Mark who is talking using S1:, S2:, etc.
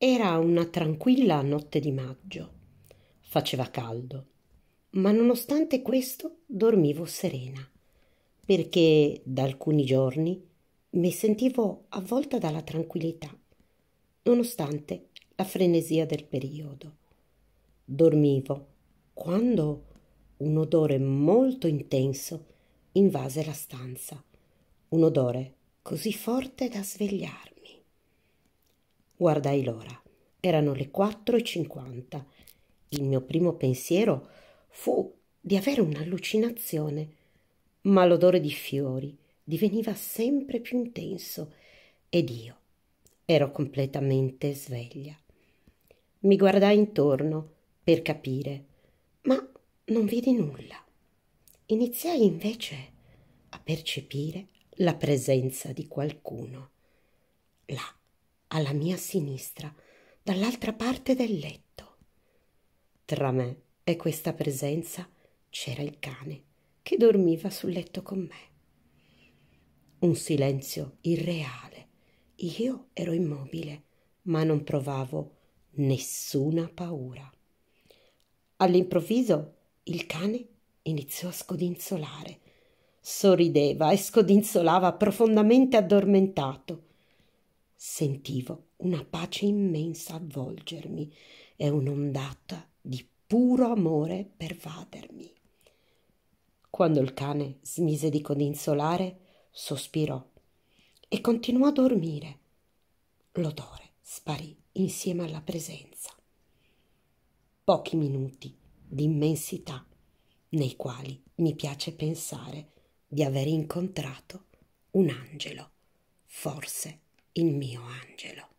S1: Era una tranquilla notte di maggio. Faceva caldo, ma nonostante questo dormivo serena, perché da alcuni giorni mi sentivo avvolta dalla tranquillità, nonostante la frenesia del periodo. Dormivo quando un odore molto intenso invase la stanza, un odore così forte da svegliarmi. Guardai l'ora. Erano le 4.50. Il mio primo pensiero fu di avere un'allucinazione, ma l'odore di fiori diveniva sempre più intenso ed io ero completamente sveglia. Mi guardai intorno per capire, ma non vidi nulla. Iniziai invece a percepire la presenza di qualcuno là alla mia sinistra, dall'altra parte del letto. Tra me e questa presenza c'era il cane che dormiva sul letto con me. Un silenzio irreale. Io ero immobile, ma non provavo nessuna paura. All'improvviso il cane iniziò a scodinzolare. Sorrideva e scodinzolava profondamente addormentato sentivo una pace immensa avvolgermi e un'ondata di puro amore pervadermi. Quando il cane smise di codinzolare, sospirò e continuò a dormire. L'odore sparì insieme alla presenza. Pochi minuti di immensità nei quali mi piace pensare di aver incontrato un angelo, forse un il mio angelo.